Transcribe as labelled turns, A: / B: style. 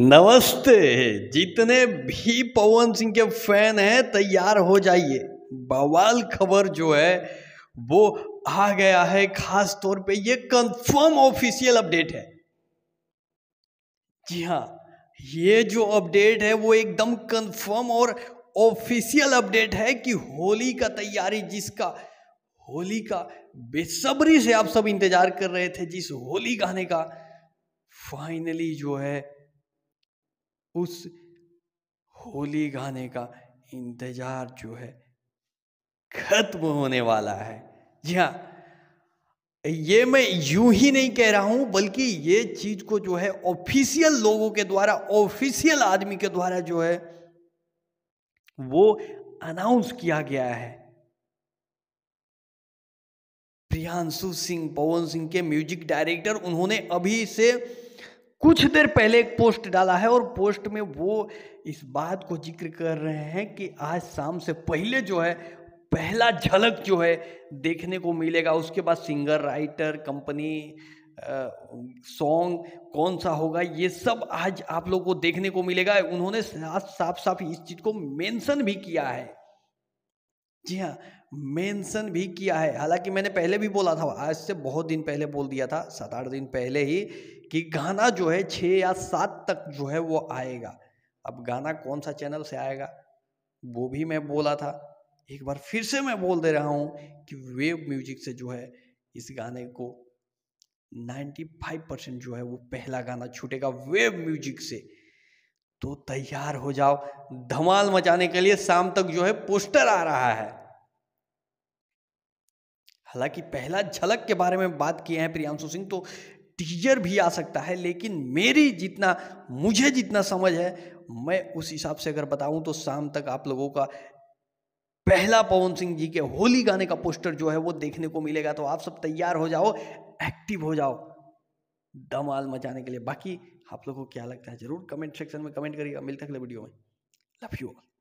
A: नमस्ते जितने भी पवन सिंह के फैन हैं तैयार हो जाइए बवाल खबर जो है वो आ गया है खास तौर पे ये कंफर्म ऑफिशियल अपडेट है जी हाँ ये जो अपडेट है वो एकदम कंफर्म और ऑफिशियल अपडेट है कि होली का तैयारी जिसका होली का बेसब्री से आप सब इंतजार कर रहे थे जिस होली गाने का फाइनली जो है उस होली गाने का इंतज़ार जो है खत्म होने वाला है जी हाँ ये मैं यूं ही नहीं कह रहा हूं बल्कि ये चीज़ को जो है ऑफिशियल लोगों के द्वारा ऑफिशियल आदमी के द्वारा जो है वो अनाउंस किया गया है प्रियांशु सिंह पवन सिंह के म्यूजिक डायरेक्टर उन्होंने अभी से कुछ देर पहले एक पोस्ट डाला है और पोस्ट में वो इस बात को जिक्र कर रहे हैं कि आज शाम से पहले जो है पहला झलक जो है देखने को मिलेगा उसके बाद सिंगर राइटर कंपनी सॉन्ग कौन सा होगा ये सब आज आप लोगों को देखने को मिलेगा उन्होंने साफ साफ इस चीज़ को मेंशन भी किया है जी हाँ मेंशन भी किया है हालांकि मैंने पहले भी बोला था आज से बहुत दिन पहले बोल दिया था सात आठ दिन पहले ही कि गाना जो है छः या सात तक जो है वो आएगा अब गाना कौन सा चैनल से आएगा वो भी मैं बोला था एक बार फिर से मैं बोल दे रहा हूँ कि वेब म्यूजिक से जो है इस गाने को 95 परसेंट जो है वो पहला गाना छूटेगा वेब म्यूजिक से तो तैयार हो जाओ धमाल मचाने के लिए शाम तक जो है पोस्टर आ रहा है हालांकि पहला झलक के बारे में बात किए हैं प्रियांशु सिंह तो टीजर भी आ सकता है लेकिन मेरी जितना मुझे जितना समझ है मैं उस हिसाब से अगर बताऊं तो शाम तक आप लोगों का पहला पवन सिंह जी के होली गाने का पोस्टर जो है वो देखने को मिलेगा तो आप सब तैयार हो जाओ एक्टिव हो जाओ दमाल मचाने के लिए बाकी आप लोग को क्या लगता है ज़रूर कमेंट सेक्शन में कमेंट करिएगा मिलते अगले वीडियो में लव यू ऑल